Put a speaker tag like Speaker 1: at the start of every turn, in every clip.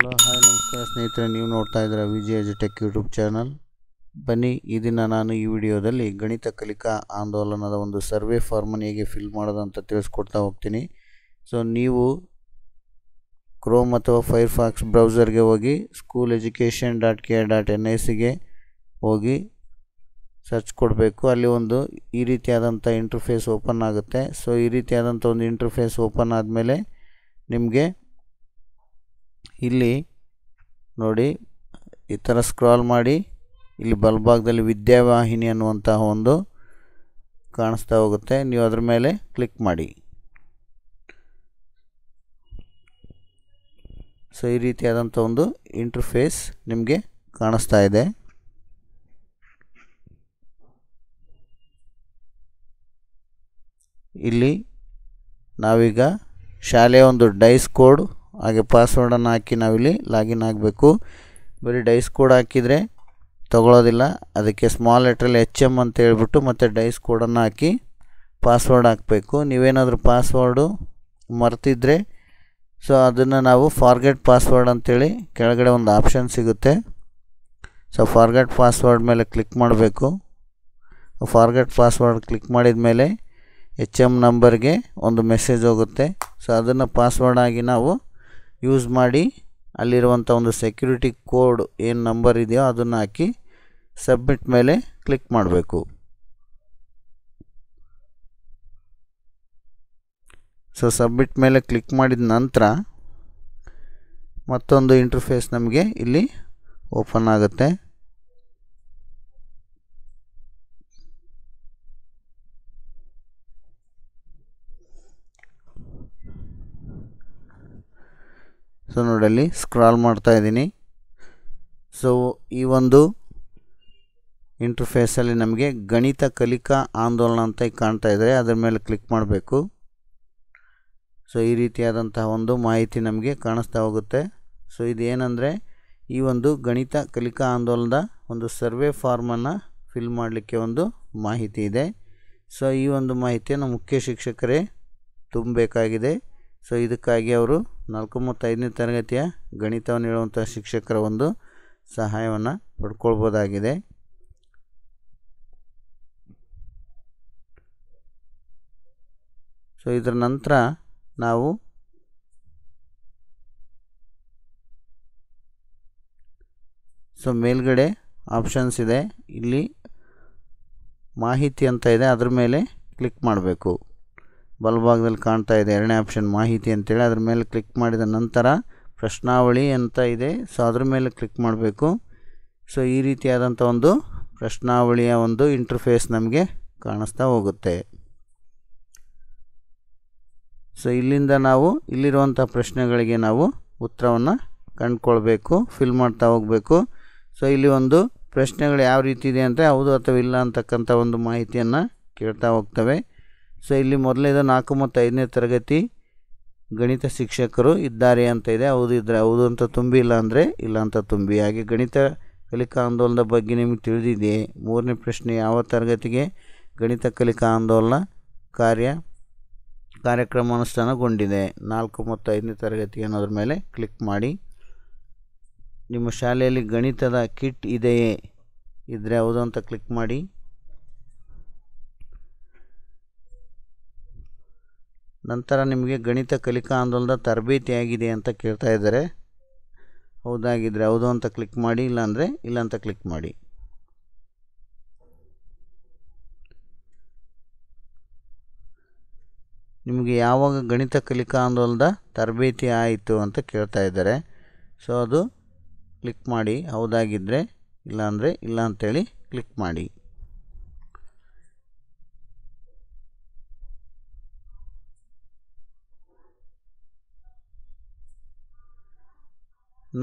Speaker 1: hello hi ನಮಸ್ಕಾರ ಸ್ನೇಹಿತರೆ ನೀವು ನೋಡ್ತಾ ಇದ್ದೀರ ವಿಜಯ ಟೆಕ್ ಯೂಟ್ಯೂಬ್ ಚಾನಲ್ ಬನ್ನಿ ಈ ದಿನ ನಾನು ಈ ವಿಡಿಯೋದಲ್ಲಿ ಗಣಿತ ಕಲಿಕಾ ಆಂದೋಲನದ ಒಂದು ಸರ್ವೆ ಫಾರ್ಮನ್ನು ಹೇಗೆ ಫಿಲ್ ಮಾಡೋದು ಅಂತ ತಿಳಿಸ್ಕೊಡ್ತಾ ಹೋಗ್ತೀನಿ ಸೊ ನೀವು ಕ್ರೋಮ್ ಅಥವಾ ಫೈರ್ ಫಾಕ್ಸ್ ಬ್ರೌಸರ್ಗೆ ಹೋಗಿ school education dot K dot N I ಸಿಗೆ ಹೋಗಿ ಸರ್ಚ್ ಕೊಡಬೇಕು ಅಲ್ಲಿ ಒಂದು ಈ ರೀತಿಯಾದಂಥ ಇಂಟರ್ಫೇಸ್ ಓಪನ್ ಆಗುತ್ತೆ ಸೊ ಈ ರೀತಿಯಾದಂಥ ಒಂದು ಇಂಟ್ರಫೇಸ್ ಓಪನ್ ಆದಮೇಲೆ ನಿಮಗೆ ಇಲ್ಲಿ ನೋಡಿ ಈ ಥರ ಸ್ಕ್ರಾಲ್ ಮಾಡಿ ಇಲ್ಲಿ ಬಲಭಾಗದಲ್ಲಿ ವಿದ್ಯಾವಾಹಿನಿ ಅನ್ನುವಂತಹ ಒಂದು ಕಾಣಿಸ್ತಾ ಹೋಗುತ್ತೆ ನೀವು ಅದರ ಮೇಲೆ ಕ್ಲಿಕ್ ಮಾಡಿ ಸೊ ಈ ರೀತಿಯಾದಂಥ ಒಂದು ಇಂಟರ್ಫೇಸ್ ನಿಮಗೆ ಕಾಣಿಸ್ತಾ ಇದೆ ಇಲ್ಲಿ ನಾವೀಗ ಶಾಲೆಯ ಒಂದು ಡೈಸ್ ಕೋಡ್ ಹಾಗೆ ಪಾಸ್ವರ್ಡನ್ನು ಹಾಕಿ ನಾವಿಲ್ಲಿ ಲಾಗಿನ್ ಆಗಬೇಕು ಬರೀ ಡೈಸ್ ಕೋಡ್ ಹಾಕಿದರೆ ತೊಗೊಳೋದಿಲ್ಲ ಅದಕ್ಕೆ ಸ್ಮಾಲ್ ಲೆಟ್ರಲ್ಲಿ ಎಚ್ ಎಮ್ ಅಂತ ಹೇಳ್ಬಿಟ್ಟು ಮತ್ತು ಡೈಸ್ ಕೋಡನ್ನು ಹಾಕಿ ಪಾಸ್ವರ್ಡ್ ಹಾಕಬೇಕು ನೀವೇನಾದರೂ ಪಾಸ್ವರ್ಡು ಮರ್ತಿದ್ರೆ ಸೊ ಅದನ್ನು ನಾವು ಫಾರ್ಗೆಟ್ ಪಾಸ್ವರ್ಡ್ ಅಂತೇಳಿ ಕೆಳಗಡೆ ಒಂದು ಆಪ್ಷನ್ ಸಿಗುತ್ತೆ ಸೊ ಫಾರ್ಗೆಟ್ ಪಾಸ್ವರ್ಡ್ ಮೇಲೆ ಕ್ಲಿಕ್ ಮಾಡಬೇಕು ಫಾರ್ಗೆಟ್ ಪಾಸ್ವರ್ಡ್ ಕ್ಲಿಕ್ ಮಾಡಿದ ಮೇಲೆ ಎಚ್ ಎಮ್ ನಂಬರ್ಗೆ ಒಂದು ಮೆಸೇಜ್ ಹೋಗುತ್ತೆ ಸೊ ಅದನ್ನು ಪಾಸ್ವರ್ಡ್ ಆಗಿ ನಾವು ಯೂಸ್ ಮಾಡಿ ಅಲ್ಲಿರುವಂಥ ಒಂದು ಸೆಕ್ಯೂರಿಟಿ ಕೋಡ್ ಏನು ನಂಬರ್ ಇದೆಯೋ ಅದನ್ನು ಹಾಕಿ ಸಬ್ಮಿಟ್ ಮೇಲೆ ಕ್ಲಿಕ್ ಮಾಡಬೇಕು ಸೊ ಸಬ್ಮಿಟ್ ಮೇಲೆ ಕ್ಲಿಕ್ ಮಾಡಿದ ನಂತರ ಮತ್ತೊಂದು ಇಂಟರ್ಫೇಸ್ ನಮಗೆ ಇಲ್ಲಿ ಓಪನ್ ಆಗುತ್ತೆ ನೋಡಲ್ಲಿ ಸ್ಕ್ರಾಲ್ ಮಾಡ್ತಾ ಇದ್ದೀನಿ ಸೊ ಈ ಒಂದು ಇಂಟರ್ಫೇಸಲ್ಲಿ ನಮಗೆ ಗಣಿತ ಕಲಿಕಾ ಆಂದೋಲನ ಅಂತ ಕಾಣ್ತಾ ಇದೆ ಅದರ ಮೇಲೆ ಕ್ಲಿಕ್ ಮಾಡಬೇಕು ಸೊ ಈ ರೀತಿಯಾದಂತಹ ಒಂದು ಮಾಹಿತಿ ನಮಗೆ ಕಾಣಿಸ್ತಾ ಹೋಗುತ್ತೆ ಸೊ ಇದು ಈ ಒಂದು ಗಣಿತ ಕಲಿಕಾ ಆಂದೋಲನದ ಒಂದು ಸರ್ವೆ ಫಾರ್ಮನ್ನು ಫಿಲ್ ಮಾಡಲಿಕ್ಕೆ ಒಂದು ಮಾಹಿತಿ ಇದೆ ಸೊ ಈ ಒಂದು ಮಾಹಿತಿಯನ್ನು ಮುಖ್ಯ ಶಿಕ್ಷಕರೇ ತುಂಬಬೇಕಾಗಿದೆ ಸೊ ಇದಕ್ಕಾಗಿ ಅವರು ನಾಲ್ಕು ಮೂವತ್ತೈದನೇ ತರಗತಿಯ ಗಣಿತವನ್ನು ಹೇಳುವಂಥ ಶಿಕ್ಷಕರ ಒಂದು ಸಹಾಯವನ್ನು ಪಡ್ಕೊಳ್ಬೋದಾಗಿದೆ ಸೊ ಇದರ ನಂತರ ನಾವು ಸೊ ಮೇಲ್ಗಡೆ ಆಪ್ಷನ್ಸ್ ಇದೆ ಇಲ್ಲಿ ಮಾಹಿತಿ ಅಂತ ಇದೆ ಅದ್ರ ಮೇಲೆ ಕ್ಲಿಕ್ ಮಾಡಬೇಕು ಬಲಭಾಗದಲ್ಲಿ ಕಾಣ್ತಾ ಇದೆ ಎರಡನೇ ಆಪ್ಷನ್ ಮಾಹಿತಿ ಅಂತೇಳಿ ಅದ್ರ ಮೇಲೆ ಕ್ಲಿಕ್ ಮಾಡಿದ ನಂತರ ಪ್ರಶ್ನಾವಳಿ ಅಂತ ಇದೆ ಸೊ ಅದ್ರ ಮೇಲೆ ಕ್ಲಿಕ್ ಮಾಡಬೇಕು ಸೊ ಈ ರೀತಿಯಾದಂಥ ಒಂದು ಪ್ರಶ್ನಾವಳಿಯ ಒಂದು ಇಂಟರ್ಫೇಸ್ ನಮಗೆ ಕಾಣಿಸ್ತಾ ಹೋಗುತ್ತೆ ಸೊ ಇಲ್ಲಿಂದ ನಾವು ಇಲ್ಲಿರುವಂಥ ಪ್ರಶ್ನೆಗಳಿಗೆ ನಾವು ಉತ್ತರವನ್ನು ಕಂಡುಕೊಳ್ಬೇಕು ಫಿಲ್ ಮಾಡ್ತಾ ಹೋಗಬೇಕು ಸೊ ಇಲ್ಲಿ ಒಂದು ಪ್ರಶ್ನೆಗಳು ಯಾವ ರೀತಿ ಇದೆ ಅಂದರೆ ಹೌದು ಅಥವಾ ಇಲ್ಲ ಅಂತಕ್ಕಂಥ ಒಂದು ಮಾಹಿತಿಯನ್ನು ಕೇಳ್ತಾ ಹೋಗ್ತವೆ ಸೊ ಇಲ್ಲಿ ಮೊದಲನೇದು ನಾಲ್ಕು ಮತ್ತು ಐದನೇ ತರಗತಿ ಗಣಿತ ಶಿಕ್ಷಕರು ಇದ್ದಾರೆ ಅಂತ ಇದೆ ಹೌದು ಇದ್ದರೆ ಹೌದು ಅಂತ ತುಂಬಿ ಇಲ್ಲ ಅಂದರೆ ಇಲ್ಲ ಅಂತ ತುಂಬಿ ಹಾಗೆ ಗಣಿತ ಕಲಿಕಾ ಆಂದೋಲನದ ಬಗ್ಗೆ ನಿಮಗೆ ತಿಳಿದಿದೆ ಮೂರನೇ ಪ್ರಶ್ನೆ ಯಾವ ತರಗತಿಗೆ ಗಣಿತ ಕಲಿಕಾ ಆಂದೋಲನ ಕಾರ್ಯ ಕಾರ್ಯಕ್ರಮ ಅನುಷ್ಠಾನಗೊಂಡಿದೆ ನಾಲ್ಕು ಮತ್ತು ಐದನೇ ತರಗತಿ ಅನ್ನೋದ್ರ ಮೇಲೆ ಕ್ಲಿಕ್ ಮಾಡಿ ನಿಮ್ಮ ಶಾಲೆಯಲ್ಲಿ ಗಣಿತದ ಕಿಟ್ ಇದೆಯೇ ಇದ್ದರೆ ಹೌದು ಅಂತ ಕ್ಲಿಕ್ ಮಾಡಿ ನಂತರ ನಿಮಗೆ ಗಣಿತ ಕಲಿಕಾ ಆಂದೋಲನದ ಆಗಿದೆ ಅಂತ ಕೇಳ್ತಾ ಇದ್ದಾರೆ ಹೌದಾಗಿದ್ದರೆ ಹೌದು ಅಂತ ಕ್ಲಿಕ್ ಮಾಡಿ ಇಲ್ಲಾಂದರೆ ಇಲ್ಲ ಅಂತ ಕ್ಲಿಕ್ ಮಾಡಿ ನಿಮಗೆ ಯಾವಾಗ ಗಣಿತ ಕಲಿಕಾ ಆಂದೋಲನದ ತರಬೇತಿ ಆಯಿತು ಅಂತ ಕೇಳ್ತಾ ಇದ್ದಾರೆ ಸೊ ಅದು ಕ್ಲಿಕ್ ಮಾಡಿ ಹೌದಾಗಿದ್ದರೆ ಇಲ್ಲಾಂದರೆ ಇಲ್ಲ ಅಂಥೇಳಿ ಕ್ಲಿಕ್ ಮಾಡಿ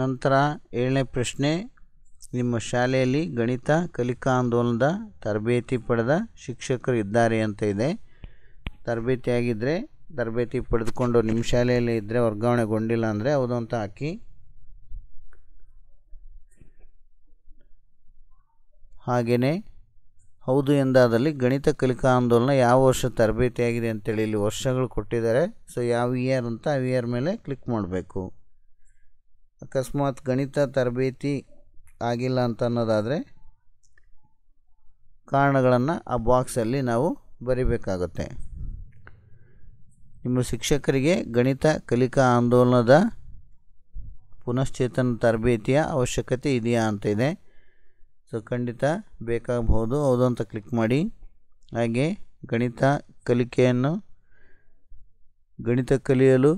Speaker 1: ನಂತರ ಏಳನೇ ಪ್ರಶ್ನೆ ನಿಮ್ಮ ಶಾಲೆಯಲ್ಲಿ ಗಣಿತ ಕಲಿಕಾ ಆಂದೋಲನದ ತರಬೇತಿ ಪಡೆದ ಶಿಕ್ಷಕರು ಇದ್ದಾರೆ ಅಂತ ಇದೆ ತರಬೇತಿಯಾಗಿದ್ದರೆ ತರಬೇತಿ ಪಡೆದುಕೊಂಡು ನಿಮ್ಮ ಶಾಲೆಯಲ್ಲಿ ಇದ್ದರೆ ವರ್ಗಾವಣೆಗೊಂಡಿಲ್ಲ ಅಂದರೆ ಹೌದು ಅಂತ ಹಾಕಿ ಹಾಗೆಯೇ ಹೌದು ಎಂದಾದಲ್ಲಿ ಗಣಿತ ಕಲಿಕಾ ಆಂದೋಲನ ಯಾವ ವರ್ಷ ತರಬೇತಿಯಾಗಿದೆ ಅಂತೇಳಿ ಇಲ್ಲಿ ವರ್ಷಗಳು ಕೊಟ್ಟಿದ್ದಾರೆ ಸೊ ಯಾವ ಇಯರ್ ಅಂತ ಆ ಇಯರ್ ಮೇಲೆ ಕ್ಲಿಕ್ ಮಾಡಬೇಕು ಅಕಸ್ಮಾತ್ ಗಣಿತ ತರಬೇತಿ ಆಗಿಲ್ಲ ಅಂತ ಅನ್ನೋದಾದರೆ ಕಾರಣಗಳನ್ನು ಆ ಬಾಕ್ಸಲ್ಲಿ ನಾವು ಬರೀಬೇಕಾಗುತ್ತೆ ನಿಮ್ಮ ಶಿಕ್ಷಕರಿಗೆ ಗಣಿತ ಕಲಿಕಾ ಆಂದೋಲನದ ಪುನಶ್ಚೇತನ ತರಬೇತಿಯ ಅವಶ್ಯಕತೆ ಇದೆಯಾ ಅಂತ ಇದೆ ಸೊ ಖಂಡಿತ ಬೇಕಾಗಬಹುದು ಹೌದು ಅಂತ ಕ್ಲಿಕ್ ಮಾಡಿ ಹಾಗೆ ಗಣಿತ ಕಲಿಕೆಯನ್ನು ಗಣಿತ ಕಲಿಯಲು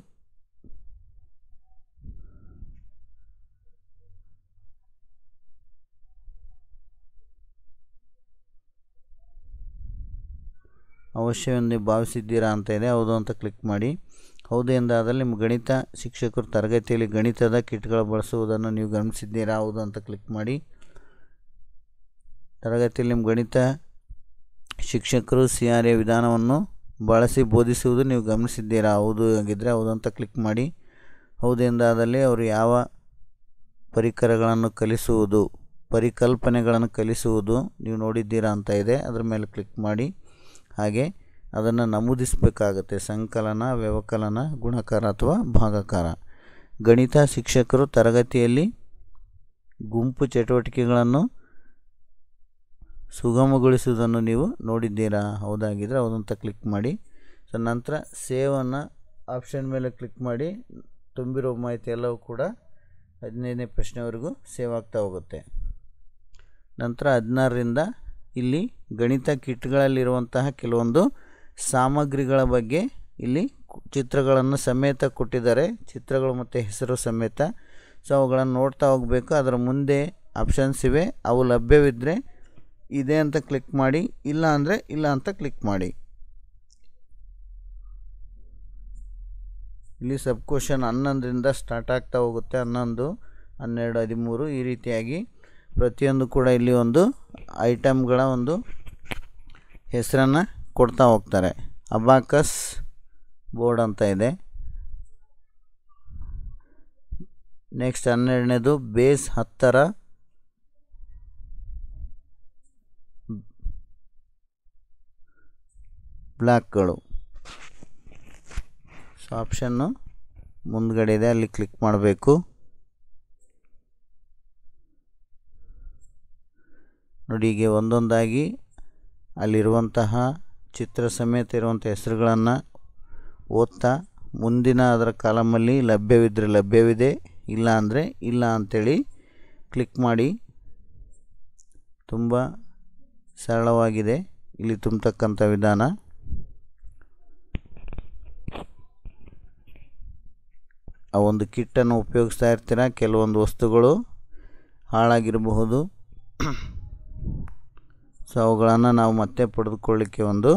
Speaker 1: ಅವಶ್ಯವೆಂದು ಭಾವಿಸಿದ್ದೀರಾ ಅಂತ ಇದೆ ಹೌದು ಅಂತ ಕ್ಲಿಕ್ ಮಾಡಿ ಹೌದು ಎಂದಾದಲ್ಲಿ ನಿಮ್ಮ ಗಣಿತ ಶಿಕ್ಷಕರು ತರಗತಿಯಲ್ಲಿ ಗಣಿತದ ಕಿಟ್ಗಳು ಬಳಸುವುದನ್ನು ನೀವು ಗಮನಿಸಿದ್ದೀರಾ ಹೌದು ಅಂತ ಕ್ಲಿಕ್ ಮಾಡಿ ತರಗತಿಯಲ್ಲಿ ನಿಮ್ಮ ಗಣಿತ ಶಿಕ್ಷಕರು ಸಿ ಆರ್ ಎ ವಿಧಾನವನ್ನು ಬಳಸಿ ಬೋಧಿಸುವುದು ನೀವು ಗಮನಿಸಿದ್ದೀರಾ ಹೌದು ಆಗಿದ್ದರೆ ಹೌದು ಅಂತ ಕ್ಲಿಕ್ ಮಾಡಿ ಹೌದು ಎಂದಾದಲ್ಲಿ ಅವರು ಯಾವ ಪರಿಕರಗಳನ್ನು ಕಲಿಸುವುದು ಪರಿಕಲ್ಪನೆಗಳನ್ನು ಕಲಿಸುವುದು ನೀವು ನೋಡಿದ್ದೀರಾ ಅಂತ ಇದೆ ಅದರ ಮೇಲೆ ಕ್ಲಿಕ್ ಮಾಡಿ ಹಾಗೆ ಅದನ್ನು ನಮೂದಿಸಬೇಕಾಗತ್ತೆ ಸಂಕಲನ ವ್ಯವಕಲನ ಗುಣಕಾರ ಅಥವಾ ಭಾಗಕಾರ ಗಣಿತ ಶಿಕ್ಷಕರು ತರಗತಿಯಲ್ಲಿ ಗುಂಪು ಚಟುವಟಿಕೆಗಳನ್ನು ಸುಗಮಗೊಳಿಸುವುದನ್ನು ನೀವು ನೋಡಿದ್ದೀರಾ ಹೌದಾಗಿದ್ದರೆ ಅದನ್ನು ಕ್ಲಿಕ್ ಮಾಡಿ ಸೊ ನಂತರ ಸೇವನ್ನು ಆಪ್ಷನ್ ಮೇಲೆ ಕ್ಲಿಕ್ ಮಾಡಿ ತುಂಬಿರೋ ಮಾಹಿತಿ ಎಲ್ಲವೂ ಕೂಡ ಹದಿನೈದನೇ ಪ್ರಶ್ನೆವರೆಗೂ ಸೇವ್ ಆಗ್ತಾ ಹೋಗುತ್ತೆ ನಂತರ ಹದಿನಾರರಿಂದ ಇಲ್ಲಿ ಗಣಿತ ಕಿಟ್ಗಳಲ್ಲಿರುವಂತಹ ಕೆಲವೊಂದು ಸಾಮಗ್ರಿಗಳ ಬಗ್ಗೆ ಇಲ್ಲಿ ಚಿತ್ರಗಳನ್ನು ಸಮೇತ ಕೊಟ್ಟಿದ್ದಾರೆ ಚಿತ್ರಗಳು ಮತ್ತು ಹೆಸರು ಸಮೇತ ಸೊ ಅವುಗಳನ್ನು ನೋಡ್ತಾ ಹೋಗಬೇಕು ಅದರ ಮುಂದೆ ಆಪ್ಷನ್ಸ್ ಇವೆ ಅವು ಲಭ್ಯವಿದ್ದರೆ ಇದೆ ಅಂತ ಕ್ಲಿಕ್ ಮಾಡಿ ಇಲ್ಲ ಅಂದರೆ ಇಲ್ಲ ಅಂತ ಕ್ಲಿಕ್ ಮಾಡಿ ಇಲ್ಲಿ ಸಬ್ ಕ್ವಶನ್ ಹನ್ನೊಂದರಿಂದ ಸ್ಟಾರ್ಟ್ ಆಗ್ತಾ ಹೋಗುತ್ತೆ ಹನ್ನೊಂದು ಹನ್ನೆರಡು ಹದಿಮೂರು ಈ ರೀತಿಯಾಗಿ ಪ್ರತಿಯೊಂದು ಕೂಡ ಇಲ್ಲಿ ಒಂದು ಐಟಮ್ಗಳ ಒಂದು ಹೆಸರನ್ನು ಕೊಡ್ತಾ ಹೋಗ್ತಾರೆ ಅಬಾಕಸ್ ಬೋರ್ಡ್ ಅಂತ ಇದೆ ನೆಕ್ಸ್ಟ್ ಹನ್ನೆರಡನೇದು ಬೇಸ್ ಹತ್ತರ ಬ್ಲ್ಯಾಕ್ಗಳು ಸೊ ಆಪ್ಷನ್ನು ಮುಂದ್ಗಡೆ ಇದೆ ಅಲ್ಲಿ ಕ್ಲಿಕ್ ಮಾಡಬೇಕು ನೋಡಿ ಹೀಗೆ ಒಂದೊಂದಾಗಿ ಅಲ್ಲಿರುವಂತಹ ಚಿತ್ರ ಸಮೇತ ಇರುವಂಥ ಹೆಸರುಗಳನ್ನು ಓದ್ತಾ ಮುಂದಿನ ಅದರ ಕಾಲಮಲ್ಲಿ ಲಭ್ಯವಿದ್ದರೆ ಲಭ್ಯವಿದೆ ಇಲ್ಲ ಅಂದರೆ ಇಲ್ಲ ಅಂಥೇಳಿ ಕ್ಲಿಕ್ ಮಾಡಿ ತುಂಬ ಸರಳವಾಗಿದೆ ಇಲ್ಲಿ ತುಂಬತಕ್ಕಂಥ ವಿಧಾನ ಆ ಒಂದು ಕಿಟ್ಟನ್ನು ಉಪಯೋಗಿಸ್ತಾ ಇರ್ತೀರ ಕೆಲವೊಂದು ವಸ್ತುಗಳು ಹಾಳಾಗಿರಬಹುದು ಸೊ ಅವುಗಳನ್ನು ನಾವು ಮತ್ತೆ ಪಡೆದುಕೊಳ್ಳಿಕ್ಕೆ ಒಂದು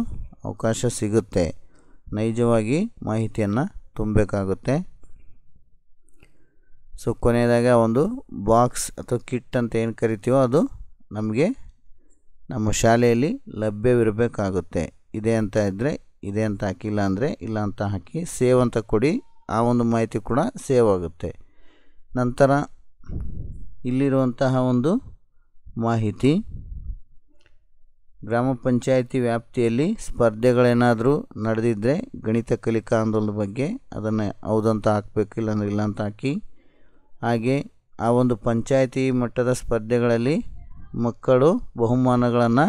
Speaker 1: ಅವಕಾಶ ಸಿಗುತ್ತೆ ನೈಜವಾಗಿ ಮಾಹಿತಿಯನ್ನು ತುಂಬಬೇಕಾಗುತ್ತೆ ಸೊ ಕೊನೆಯದಾಗ ಒಂದು ಬಾಕ್ಸ್ ಅಥವಾ ಕಿಟ್ ಅಂತ ಏನು ಕರಿತೀವೋ ಅದು ನಮಗೆ ನಮ್ಮ ಶಾಲೆಯಲ್ಲಿ ಲಭ್ಯವಿರಬೇಕಾಗುತ್ತೆ ಇದೆ ಅಂತ ಇದ್ದರೆ ಇದೆ ಅಂತ ಹಾಕಿಲ್ಲ ಅಂದರೆ ಇಲ್ಲ ಅಂತ ಹಾಕಿ ಸೇವ್ ಅಂತ ಕೊಡಿ ಆ ಒಂದು ಮಾಹಿತಿ ಕೂಡ ಸೇವ್ ಆಗುತ್ತೆ ನಂತರ ಇಲ್ಲಿರುವಂತಹ ಒಂದು ಮಾಹಿತಿ ಗ್ರಾಮ ಪಂಚಾಯಿತಿ ವ್ಯಾಪ್ತಿಯಲ್ಲಿ ಸ್ಪರ್ಧೆಗಳೇನಾದರೂ ನಡೆದಿದ್ದರೆ ಗಣಿತ ಕಲಿಕಾ ಆಂದೋಲನದ ಬಗ್ಗೆ ಅದನ್ನು ಹೌದಂತ ಹಾಕಬೇಕು ಇಲ್ಲಾಂದ್ರೆ ಇಲ್ಲ ಅಂತ ಹಾಕಿ ಹಾಗೆ ಆ ಒಂದು ಪಂಚಾಯಿತಿ ಮಟ್ಟದ ಸ್ಪರ್ಧೆಗಳಲ್ಲಿ ಮಕ್ಕಳು ಬಹುಮಾನಗಳನ್ನು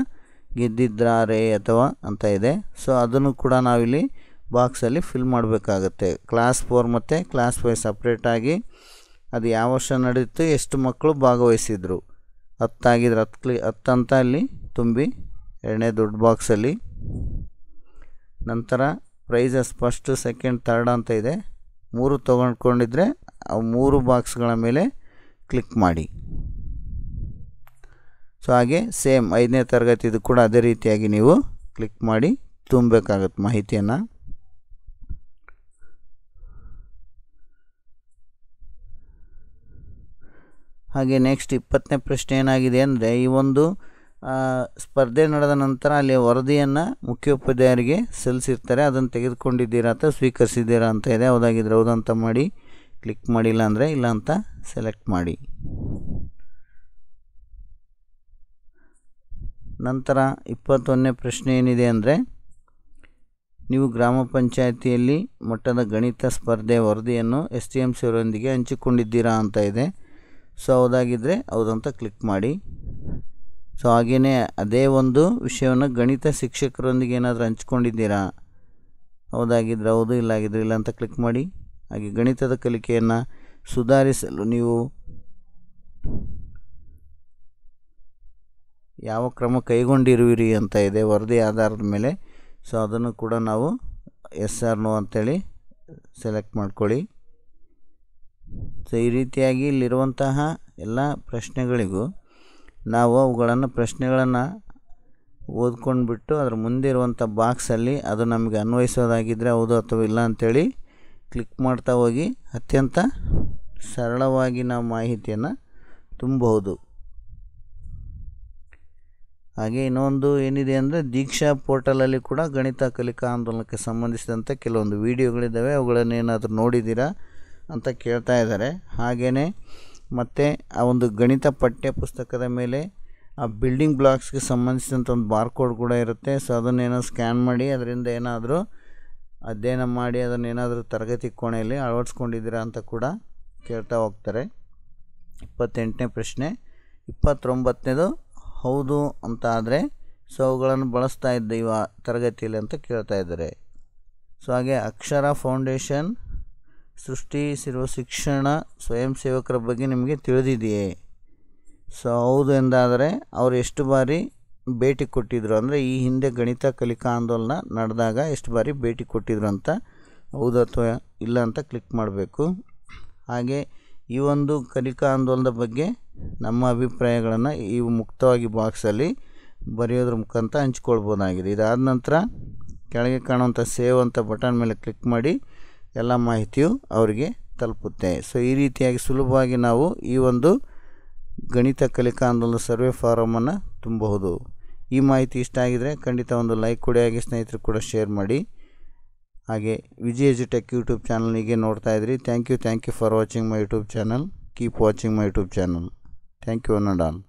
Speaker 1: ಗೆದ್ದಿದ್ದಾರೆ ಅಥವಾ ಅಂತ ಇದೆ ಸೊ ಅದನ್ನು ಕೂಡ ನಾವಿಲ್ಲಿ ಬಾಕ್ಸಲ್ಲಿ ಫಿಲ್ ಮಾಡಬೇಕಾಗತ್ತೆ ಕ್ಲಾಸ್ ಫೋರ್ ಮತ್ತು ಕ್ಲಾಸ್ ಫೈವ್ ಸಪ್ರೇಟಾಗಿ ಅದು ಯಾವ ವರ್ಷ ನಡೆದಿತ್ತು ಎಷ್ಟು ಮಕ್ಕಳು ಭಾಗವಹಿಸಿದರು ಹತ್ತಾಗಿದ್ರೆ ಹತ್ತು ಕ್ಲಿ ಹತ್ತಂತ ಅಲ್ಲಿ ತುಂಬಿ ಎರಡನೇ ದೊಡ್ಡ ಬಾಕ್ಸಲ್ಲಿ ನಂತರ ಪ್ರೈಸಸ್ ಫಸ್ಟು ಸೆಕೆಂಡ್ ಥರ್ಡ್ ಅಂತ ಇದೆ ಮೂರು ತೊಗೊಂಡ್ಕೊಂಡಿದ್ರೆ ಆ ಮೂರು ಬಾಕ್ಸ್ಗಳ ಮೇಲೆ ಕ್ಲಿಕ್ ಮಾಡಿ ಸೊ ಹಾಗೆ ಸೇಮ್ ಐದನೇ ತರಗತಿದು ಕೂಡ ಅದೇ ರೀತಿಯಾಗಿ ನೀವು ಕ್ಲಿಕ್ ಮಾಡಿ ತುಂಬಬೇಕಾಗತ್ತೆ ಮಾಹಿತಿಯನ್ನು ಹಾಗೆ ನೆಕ್ಸ್ಟ್ ಇಪ್ಪತ್ತನೇ ಪ್ರಶ್ನೆ ಏನಾಗಿದೆ ಅಂದರೆ ಈ ಒಂದು ಸ್ಪರ್ಧೆ ನಡೆದ ನಂತರ ಅಲ್ಲಿ ವರದಿಯನ್ನು ಮುಖ್ಯೋಪಾಧ್ಯಾಯರಿಗೆ ಸಲ್ಲಿಸಿರ್ತಾರೆ ಅದನ್ನು ತೆಗೆದುಕೊಂಡಿದ್ದೀರಾ ಅಂತ ಸ್ವೀಕರಿಸಿದ್ದೀರಾ ಅಂತ ಇದೆ ಹೌದಾಗಿದ್ದರೆ ಹೌದಂತ ಮಾಡಿ ಕ್ಲಿಕ್ ಮಾಡಿಲ್ಲ ಅಂದರೆ ಇಲ್ಲ ಅಂತ ಸೆಲೆಕ್ಟ್ ಮಾಡಿ ನಂತರ ಇಪ್ಪತ್ತೊಂದನೇ ಪ್ರಶ್ನೆ ಏನಿದೆ ಅಂದರೆ ನೀವು ಗ್ರಾಮ ಪಂಚಾಯಿತಿಯಲ್ಲಿ ಮಟ್ಟದ ಗಣಿತ ಸ್ಪರ್ಧೆ ವರದಿಯನ್ನು ಎಸ್ ಟಿ ಎಮ್ ಅವರೊಂದಿಗೆ ಹಂಚಿಕೊಂಡಿದ್ದೀರಾ ಅಂತ ಇದೆ ಸೊ ಹೌದಾಗಿದ್ದರೆ ಹೌದಂತ ಕ್ಲಿಕ್ ಮಾಡಿ ಸೊ ಹಾಗೆಯೇ ಅದೇ ಒಂದು ವಿಷಯವನ್ನು ಗಣಿತ ಶಿಕ್ಷಕರೊಂದಿಗೆ ಏನಾದರೂ ಹಂಚ್ಕೊಂಡಿದ್ದೀರಾ ಹೌದಾಗಿದ್ದರೆ ಹೌದು ಇಲ್ಲಾಗಿದ್ದರೆ ಇಲ್ಲ ಅಂತ ಕ್ಲಿಕ್ ಮಾಡಿ ಹಾಗೆ ಗಣಿತದ ಕಲಿಕೆಯನ್ನು ಸುಧಾರಿಸಲು ನೀವು ಯಾವ ಕ್ರಮ ಕೈಗೊಂಡಿರುವಿರಿ ಅಂತ ಇದೆ ವರದಿ ಆಧಾರದ ಮೇಲೆ ಸೊ ಅದನ್ನು ಕೂಡ ನಾವು ಎಸ್ ಆರ್ ನೋ ಅಂತೇಳಿ ಸೆಲೆಕ್ಟ್ ಮಾಡ್ಕೊಳ್ಳಿ ಸೊ ಈ ರೀತಿಯಾಗಿ ಇಲ್ಲಿರುವಂತಹ ಎಲ್ಲ ಪ್ರಶ್ನೆಗಳಿಗೂ ನಾವು ಅವುಗಳನ್ನು ಪ್ರಶ್ನೆಗಳನ್ನು ಓದ್ಕೊಂಡು ಅದರ ಮುಂದೆ ಬಾಕ್ಸಲ್ಲಿ ಅದು ನಮಗೆ ಅನ್ವಯಿಸೋದಾಗಿದ್ದರೆ ಹೌದು ಅಥವಾ ಇಲ್ಲ ಅಂಥೇಳಿ ಕ್ಲಿಕ್ ಮಾಡ್ತಾ ಹೋಗಿ ಅತ್ಯಂತ ಸರಳವಾಗಿ ನಾವು ಮಾಹಿತಿಯನ್ನು ತುಂಬಬಹುದು ಹಾಗೆ ಇನ್ನೊಂದು ಏನಿದೆ ಅಂದರೆ ದೀಕ್ಷಾ ಪೋರ್ಟಲಲ್ಲಿ ಕೂಡ ಗಣಿತ ಕಲಿಕಾ ಆಂದೋಲನಕ್ಕೆ ಸಂಬಂಧಿಸಿದಂಥ ಕೆಲವೊಂದು ವೀಡಿಯೋಗಳಿದ್ದಾವೆ ಏನಾದರೂ ನೋಡಿದ್ದೀರಾ ಅಂತ ಕೇಳ್ತಾ ಇದ್ದಾರೆ ಹಾಗೆಯೇ ಮತ್ತು ಆ ಒಂದು ಗಣಿತ ಪಠ್ಯ ಪುಸ್ತಕದ ಮೇಲೆ ಆ ಬಿಲ್ಡಿಂಗ್ ಬ್ಲಾಕ್ಸ್ಗೆ ಸಂಬಂಧಿಸಿದಂಥ ಒಂದು ಬಾರ್ ಕೋಡ್ ಕೂಡ ಇರುತ್ತೆ ಸೊ ಅದನ್ನೇನೋ ಸ್ಕ್ಯಾನ್ ಮಾಡಿ ಅದರಿಂದ ಏನಾದರೂ ಅಧ್ಯಯನ ಮಾಡಿ ಅದನ್ನೇನಾದರೂ ತರಗತಿ ಕೋಣೆಯಲ್ಲಿ ಅಳವಡಿಸ್ಕೊಂಡಿದ್ದೀರಾ ಅಂತ ಕೂಡ ಕೇಳ್ತಾ ಹೋಗ್ತಾರೆ ಇಪ್ಪತ್ತೆಂಟನೇ ಪ್ರಶ್ನೆ ಇಪ್ಪತ್ತೊಂಬತ್ತನೇದು ಹೌದು ಅಂತ ಆದರೆ ಸೊ ಅವುಗಳನ್ನು ಬಳಸ್ತಾ ಇದ್ದ ಇವ ತರಗತಿಯಲ್ಲಿ ಅಂತ ಕೇಳ್ತಾ ಇದ್ದಾರೆ ಸೊ ಹಾಗೆ ಅಕ್ಷರ ಫೌಂಡೇಶನ್ ಸೃಷ್ಟಿಸಿರುವ ಶಿಕ್ಷಣ ಸ್ವಯಂ ಸೇವಕರ ಬಗ್ಗೆ ನಿಮಗೆ ತಿಳಿದಿದೆಯೇ ಸೊ ಹೌದು ಎಂದಾದರೆ ಅವರು ಎಷ್ಟು ಬಾರಿ ಭೇಟಿ ಕೊಟ್ಟಿದ್ದರು ಅಂದರೆ ಈ ಹಿಂದೆ ಗಣಿತ ಕಲಿಕಾ ಆಂದೋಲನ ನಡೆದಾಗ ಎಷ್ಟು ಬಾರಿ ಭೇಟಿ ಕೊಟ್ಟಿದ್ರು ಅಂತ ಹೌದು ಅಥವಾ ಇಲ್ಲ ಅಂತ ಕ್ಲಿಕ್ ಮಾಡಬೇಕು ಹಾಗೆ ಈ ಒಂದು ಕಲಿಕಾ ಆಂದೋಲನದ ಬಗ್ಗೆ ನಮ್ಮ ಅಭಿಪ್ರಾಯಗಳನ್ನು ಈ ಮುಕ್ತವಾಗಿ ಬಾಕ್ಸಲ್ಲಿ ಬರೆಯೋದ್ರ ಮುಖಾಂತರ ಹಂಚ್ಕೊಳ್ಬೋದಾಗಿದೆ ಇದಾದ ನಂತರ ಕೆಳಗೆ ಕಾಣುವಂಥ ಸೇವ್ ಅಂತ ಬಟನ್ ಮೇಲೆ ಕ್ಲಿಕ್ ಮಾಡಿ ಎಲ್ಲ ಮಾಹಿತಿಯು ಅವರಿಗೆ ತಲುಪುತ್ತೆ ಸೊ ಈ ರೀತಿಯಾಗಿ ಸುಲಭವಾಗಿ ನಾವು ಈ ಒಂದು ಗಣಿತ ಕಲಿಕಾ ಅಂದೊಂದು ಸರ್ವೆ ಫಾರಮನ್ನು ತುಂಬಬಹುದು ಈ ಮಾಹಿತಿ ಇಷ್ಟ ಆಗಿದರೆ ಖಂಡಿತ ಒಂದು ಲೈಕ್ ಕೊಡಿ ಹಾಗೆ ಸ್ನೇಹಿತರು ಕೂಡ ಶೇರ್ ಮಾಡಿ ಹಾಗೆ ವಿಜಯ್ ಟೆಕ್ ಯೂಟ್ಯೂಬ್ ಚಾನಲ್ ಹೀಗೆ ನೋಡ್ತಾ ಇದ್ರಿ thank you thank you for watching my YouTube channel keep watching my YouTube channel thank you one